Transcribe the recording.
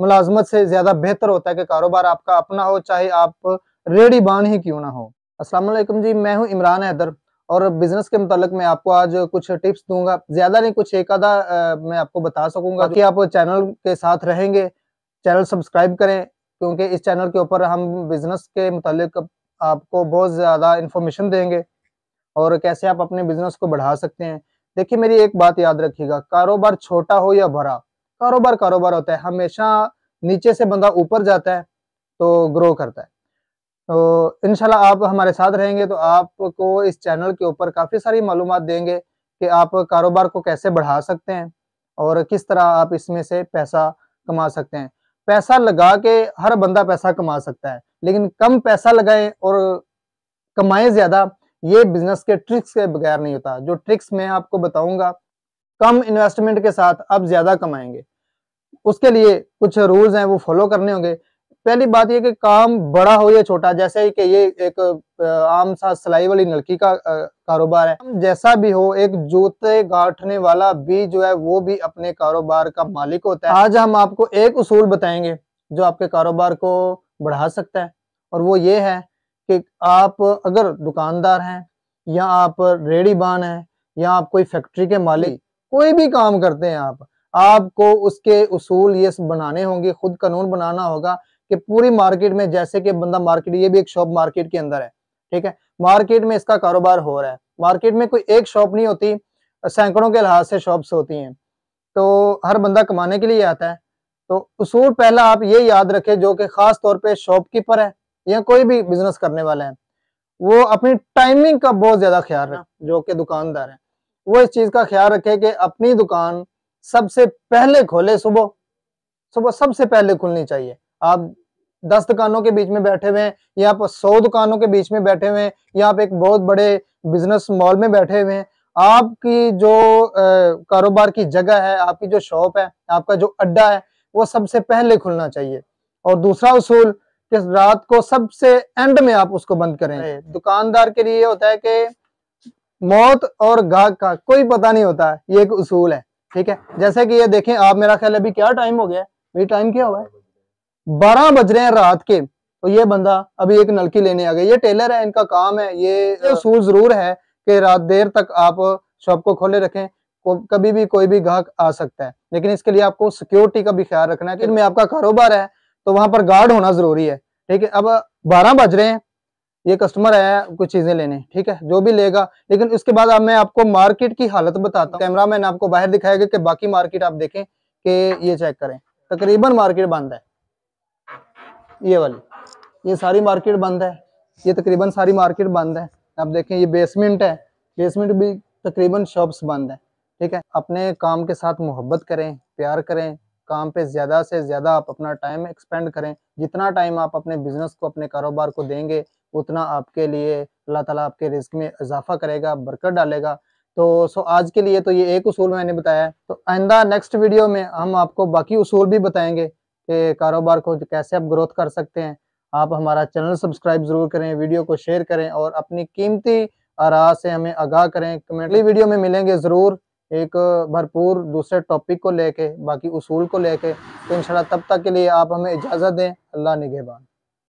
मुलाजमत से ज्यादा बेहतर होता है कि कारोबार आपका अपना हो चाहे आप रेडी बान ही क्यों ना हो वालेकुम जी मैं हूं इमरान हैदर और बिजनेस के मतलब मैं आपको आज कुछ टिप्स दूंगा ज्यादा नहीं कुछ एक आधा मैं आपको बता सकूंगा कि आप चैनल के साथ रहेंगे चैनल सब्सक्राइब करें क्योंकि इस चैनल के ऊपर हम बिजनेस के मतलब आपको बहुत ज्यादा इंफॉर्मेशन देंगे और कैसे आप अपने बिजनेस को बढ़ा सकते हैं देखिए मेरी एक बात याद रखिएगा कारोबार छोटा हो या बड़ा कारोबार कारोबार होता है हमेशा नीचे से बंदा ऊपर जाता है तो ग्रो करता है तो इनशाला आप हमारे साथ रहेंगे तो आपको इस चैनल के ऊपर काफ़ी सारी मालूम देंगे कि आप कारोबार को कैसे बढ़ा सकते हैं और किस तरह आप इसमें से पैसा कमा सकते हैं पैसा लगा के हर बंदा पैसा कमा सकता है लेकिन कम पैसा लगाए और कमाए ज़्यादा ये बिजनेस के ट्रिक्स के बगैर नहीं होता जो ट्रिक्स मैं आपको बताऊंगा कम इन्वेस्टमेंट के साथ आप ज़्यादा कमाएंगे उसके लिए कुछ रूल्स हैं वो फॉलो करने होंगे पहली बात ये कि काम बड़ा हो या छोटा जैसे कि ये एक आम सा सिलाई वाली नलकी का कारोबार है जैसा भी हो एक जूते गाठने वाला भी जो है वो भी अपने कारोबार का मालिक होता है आज हम आपको एक उसूल बताएंगे जो आपके कारोबार को बढ़ा सकता है और वो ये है कि आप अगर दुकानदार हैं या आप रेडी बान हैं या आप कोई फैक्ट्री के मालिक कोई भी काम करते हैं आप आपको उसके उसूल ये बनाने होंगे खुद कानून बनाना होगा कि पूरी मार्केट में जैसे कि बंदा मार्केट ये भी एक शॉप मार्केट के अंदर है ठीक है मार्केट में इसका कारोबार हो रहा है मार्केट में कोई एक शॉप नहीं होती सैकड़ों के लिहाज से शॉप्स होती हैं तो हर बंदा कमाने के लिए आता है तो उसूल पहला आप ये याद रखें जो कि खास तौर पे शॉपकीपर है या कोई भी बिजनेस करने वाला है वो अपनी टाइमिंग का बहुत ज्यादा ख्याल रखें हाँ। जो कि दुकानदार है वो इस चीज का ख्याल रखे कि अपनी दुकान सबसे पहले खोले सुबह सुबह सबसे पहले खुलनी चाहिए आप दस दुकानों के बीच में बैठे हुए हैं या आप सौ दुकानों के बीच में बैठे हुए हैं या आप एक बहुत बड़े बिजनेस मॉल में बैठे हुए हैं आपकी जो कारोबार की जगह है आपकी जो शॉप है आपका जो अड्डा है वो सबसे पहले खुलना चाहिए और दूसरा उसूल कि रात को सबसे एंड में आप उसको बंद करें दुकानदार के लिए होता है कि मौत और गाहक का कोई पता नहीं होता ये एक उसूल है ठीक है जैसे कि ये देखें आप मेरा ख्याल अभी क्या टाइम हो गया है टाइम क्या हुआ है बारह बज रहे हैं रात के तो ये बंदा अभी एक नलकी लेने आ गया ये टेलर है इनका काम है ये असूल अच्छा। जरूर है कि रात देर तक आप शॉप को खोले रखें कभी भी कोई भी ग्राहक आ सकता है लेकिन इसके लिए आपको सिक्योरिटी का भी ख्याल रखना है कि इनमें अच्छा। आपका कारोबार है तो वहां पर गार्ड होना जरूरी है ठीक है अब बारह बज रहे हैं ये कस्टमर आया है कुछ चीजें लेने ठीक है जो भी लेगा लेकिन उसके बाद अब मैं आपको मार्केट की हालत बताता हूँ कैमरा मैन आपको बाहर दिखाएगा कि बाकी मार्केट आप देखें कि ये चेक करें तकरीबन मार्केट बंद है ये वाली ये सारी मार्केट बंद है ये तकरीबन सारी मार्केट बंद है आप देखें ये बेसमेंट है बेसमेंट भी तकरीबन शॉप्स बंद है ठीक है अपने काम के साथ मोहब्बत करें प्यार करें काम पे ज़्यादा से ज़्यादा आप अपना टाइम एक्सपेंड करें जितना टाइम आप अपने बिजनेस को अपने कारोबार को देंगे उतना आपके लिए अल्लाह ताला आपके रिस्क में इजाफा करेगा बरकत डालेगा तो सो आज के लिए तो ये एक उसूल मैंने बताया तो आइंदा नेक्स्ट वीडियो में हम आपको बाकी उसूल भी बताएंगे कि कारोबार को कैसे आप ग्रोथ कर सकते हैं आप हमारा चैनल सब्सक्राइब ज़रूर करें वीडियो को शेयर करें और अपनी कीमती आरा से हमें आगाह करें कमेंटली वीडियो में मिलेंगे ज़रूर एक भरपूर दूसरे टॉपिक को लेके बाकी उसूल को लेके तो इन तब तक के लिए आप हमें इजाज़त दें अल्लाह निगेबान